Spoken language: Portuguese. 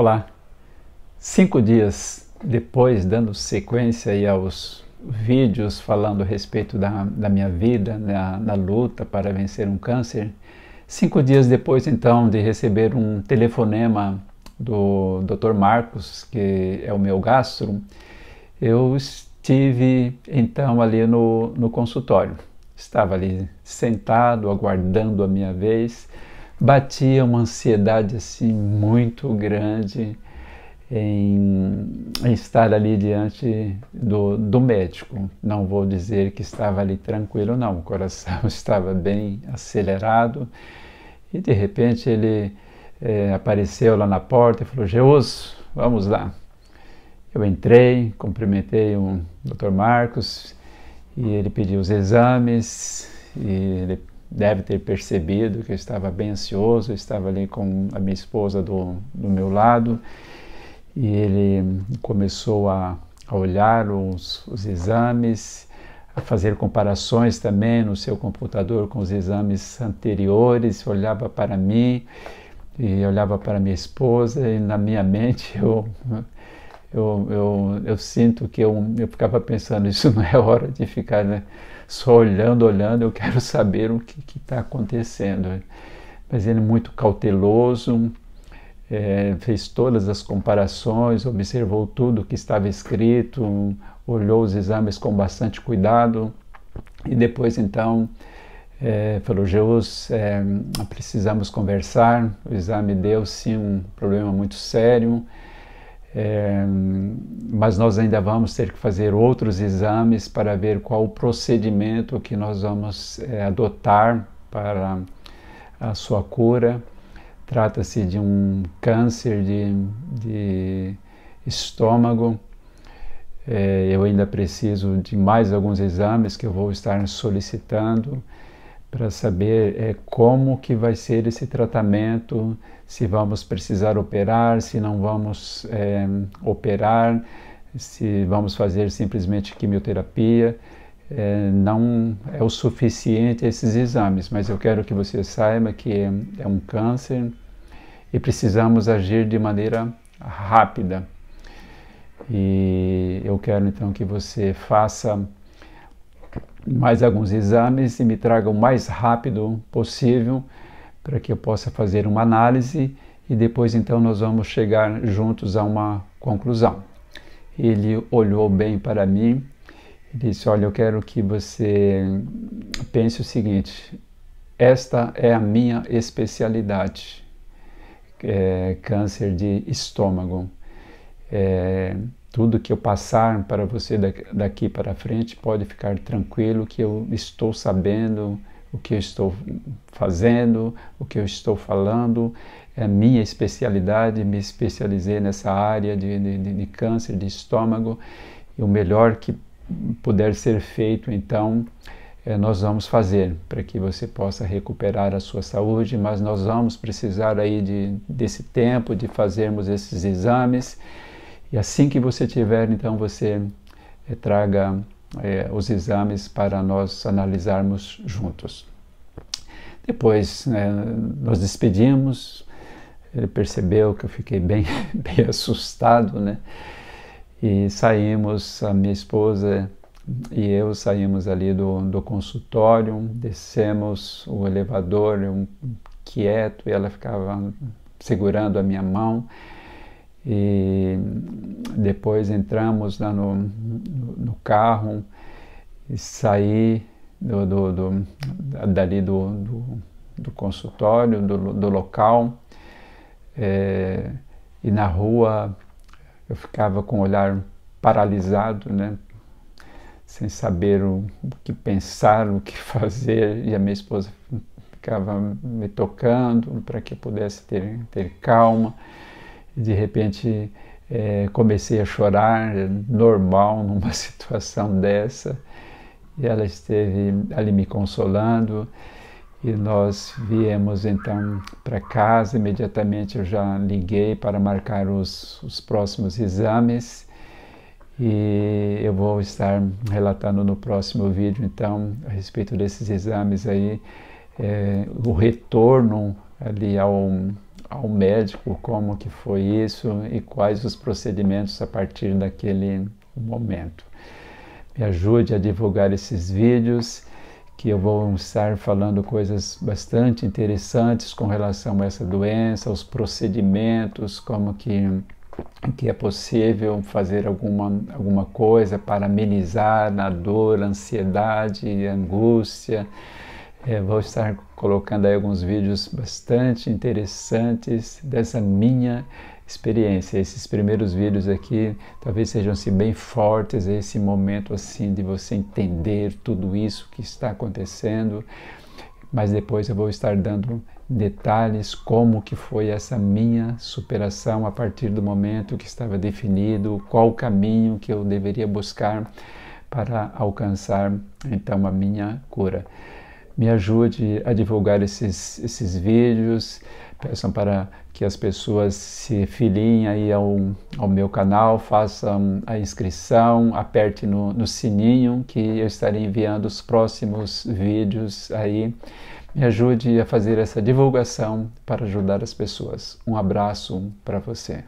Olá! Cinco dias depois, dando sequência aí aos vídeos falando a respeito da, da minha vida, na luta para vencer um câncer, cinco dias depois então de receber um telefonema do Dr. Marcos, que é o meu gastro, eu estive então ali no, no consultório. Estava ali sentado, aguardando a minha vez batia uma ansiedade assim muito grande em, em estar ali diante do, do médico. Não vou dizer que estava ali tranquilo, não. O coração estava bem acelerado e de repente ele é, apareceu lá na porta e falou: Jesus, vamos lá. Eu entrei, cumprimentei o Dr. Marcos e ele pediu os exames e ele deve ter percebido que eu estava bem ansioso, eu estava ali com a minha esposa do, do meu lado e ele começou a, a olhar os, os exames, a fazer comparações também no seu computador com os exames anteriores, olhava para mim e olhava para minha esposa e na minha mente eu eu, eu, eu sinto que eu, eu ficava pensando, isso não é hora de ficar né, só olhando, olhando, eu quero saber o que está acontecendo. Mas ele é muito cauteloso, é, fez todas as comparações, observou tudo o que estava escrito, olhou os exames com bastante cuidado e depois então é, falou: Jesus, é, precisamos conversar. O exame deu sim um problema muito sério. É, mas nós ainda vamos ter que fazer outros exames para ver qual o procedimento que nós vamos é, adotar para a sua cura. Trata-se de um câncer de, de estômago. É, eu ainda preciso de mais alguns exames que eu vou estar solicitando para saber é, como que vai ser esse tratamento, se vamos precisar operar, se não vamos é, operar, se vamos fazer simplesmente quimioterapia. É, não é o suficiente esses exames, mas eu quero que você saiba que é um câncer e precisamos agir de maneira rápida. E eu quero então que você faça mais alguns exames e me traga o mais rápido possível para que eu possa fazer uma análise e depois então nós vamos chegar juntos a uma conclusão. Ele olhou bem para mim e disse: Olha, eu quero que você pense o seguinte: esta é a minha especialidade, é, câncer de estômago. É, tudo que eu passar para você daqui para frente pode ficar tranquilo que eu estou sabendo o que eu estou fazendo, o que eu estou falando. É minha especialidade, me especializei nessa área de, de, de câncer de estômago e o melhor que puder ser feito, então é, nós vamos fazer para que você possa recuperar a sua saúde, mas nós vamos precisar aí de, desse tempo de fazermos esses exames e assim que você tiver, então você eh, traga eh, os exames para nós analisarmos juntos. Depois né, nos despedimos. Ele percebeu que eu fiquei bem, bem assustado, né? E saímos, a minha esposa e eu saímos ali do, do consultório, descemos o elevador, um, quieto, e ela ficava segurando a minha mão. E depois entramos lá no, no, carro e saí do, do, do, dali do, do, do consultório, do, do local. É, e na rua eu ficava com o olhar paralisado, né? sem saber o, o que pensar, o que fazer, e a minha esposa ficava me tocando para que eu pudesse ter, ter calma. E de repente é, comecei a chorar, normal numa situação dessa. E ela esteve ali me consolando. E nós viemos então para casa, imediatamente eu já liguei para marcar os, os próximos exames. E eu vou estar relatando no próximo vídeo, então, a respeito desses exames aí, é, o retorno ali ao, ao médico como que foi isso e quais os procedimentos a partir daquele momento. Me ajude a divulgar esses vídeos que eu vou estar falando coisas bastante interessantes com relação a essa doença, os procedimentos, como que que é possível fazer alguma, alguma coisa para amenizar a dor, a ansiedade, a angústia, é, vou estar colocando aí alguns vídeos bastante interessantes dessa minha experiência. Esses primeiros vídeos aqui talvez sejam assim bem fortes esse momento assim de você entender tudo isso que está acontecendo. Mas depois eu vou estar dando detalhes como que foi essa minha superação a partir do momento que estava definido, qual o caminho que eu deveria buscar para alcançar então a minha cura me ajude a divulgar esses, esses vídeos. Peçam para que as pessoas se filiem aí ao, ao meu canal, façam a inscrição, aperte no, no sininho que eu estarei enviando os próximos vídeos aí. Me ajude a fazer essa divulgação para ajudar as pessoas. Um abraço para você.